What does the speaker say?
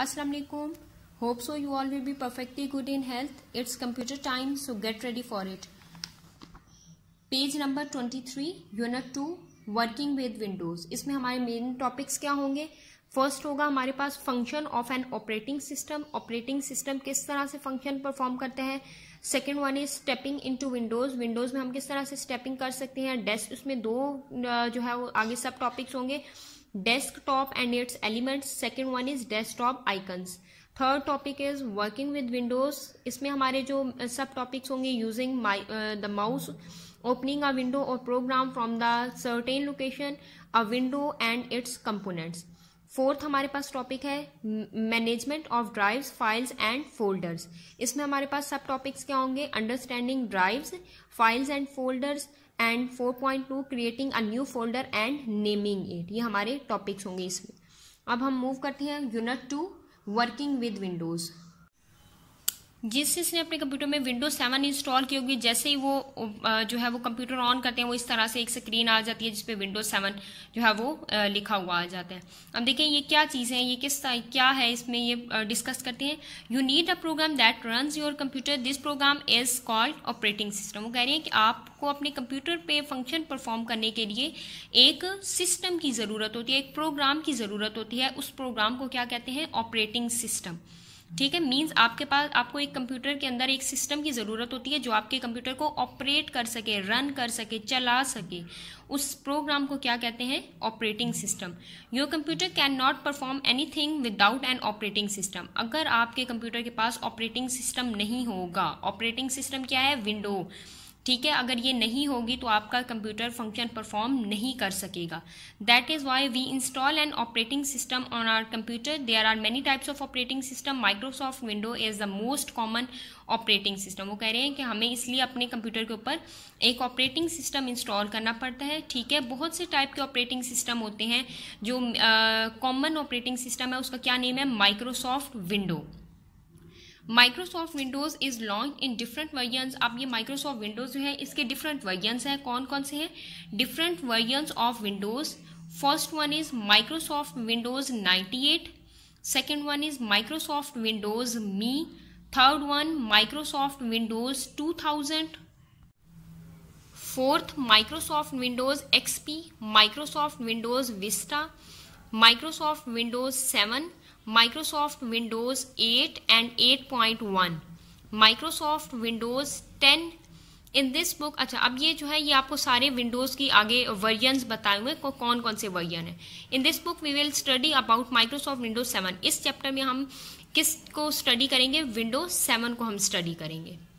Aslam hope so you all will be perfectly good in health it's computer time so get ready for it page number twenty three unit two working with Windows इसमें हमारे main topics क्या होंगे first होगा हमारे पास function of an operating system operating system किस तरह से फंक्शन परफॉर्म करते हैं second one is stepping into Windows Windows में हम किस तरह से स्टेपिंग कर सकते हैं डेस्क उसमें दो जो है वो आगे सब टॉपिक्स होंगे desktop and its elements second one is desktop icons third topic is working with Windows इसमें हमारे जो सब टॉपिक्स होंगे using the mouse opening a window और program from the certain location a window and its components fourth हमारे पास topic है management of drives files and folders इसमें हमारे पास सब टॉपिक्स क्या होंगे understanding drives files and folders and 4.2 creating a new folder and naming it ये हमारे टॉपिक्स होंगे इसमें अब हम मूव करते हैं unit two working with Windows जिस जिसने अपने कंप्यूटर में विंडोज सेवन इंस्टॉल की होगी जैसे ही वो जो है वो कंप्यूटर ऑन करते हैं वो इस तरह से एक स्क्रीन आ जाती है जिसपे विंडोज सेवन जो है वो लिखा हुआ आ जाता है अब देखें ये क्या चीज़ है ये किस क्या है इसमें ये डिस्कस करते हैं you need a program that run your computer this program is called operating system वो कह रहे हैं कि आपको अपने कंप्यूटर पे फंक्शन परफॉर्म करने के लिए एक सिस्टम की ज़रूरत होती है एक प्रोग्राम की ज़रूरत होती है उस प्रोग्राम को क्या कहते हैं ऑपरेटिंग सिस्टम ठीक है मींस आपके पास आपको एक कंप्यूटर के अंदर एक सिस्टम की ज़रूरत होती है जो आपके कंप्यूटर को ऑपरेट कर सके रन कर सके चला सके उस प्रोग्राम को क्या कहते हैं operating system your computer can not perform anything without an operating system अगर आपके कंप्यूटर के पास ऑपरेटिंग सिस्टम नहीं होगा ऑपरेटिंग सिस्टम क्या है विंडो ठीक है अगर ये नहीं होगी तो आपका कंप्यूटर फंक्शन परफॉर्म नहीं कर सकेगा that is why we install an operating system on our computer there are many types of operating system Microsoft window is the most common operating system वो कह रहे हैं कि हमें इसलिए अपने कंप्यूटर के ऊपर एक ऑपरेटिंग सिस्टम इंस्टॉल करना पड़ता है ठीक है बहुत से टाइप के ऑपरेटिंग सिस्टम होते हैं जो कॉमन ऑपरेटिंग सिस्टम है उसका क्या नेम है Microsoft window Microsoft Windows is launch in different versions अब ये माइक्रोसॉफ्ट विंडोज जो है इसके डिफरेंट वर्जन्स हैं कौन कौन से हैं different versions of Windows first one is Microsoft Windows 98 eight second one is Microsoft Windows ME third one Microsoft Windows two thousand fourth Microsoft Windows XP Microsoft Windows Vista Microsoft Windows 7, Microsoft Windows 8 point 8.1, Microsoft Windows 10. In this book अच्छा अब ये जो है ये आपको सारे Windows की आगे वर्जन बताए हुए कौन कौन से वर्जन है in this book we will study about Microsoft Windows 7. इस चैप्टर में हम किस को स्टडी करेंगे विंडोज 7 को हम स्टडी करेंगे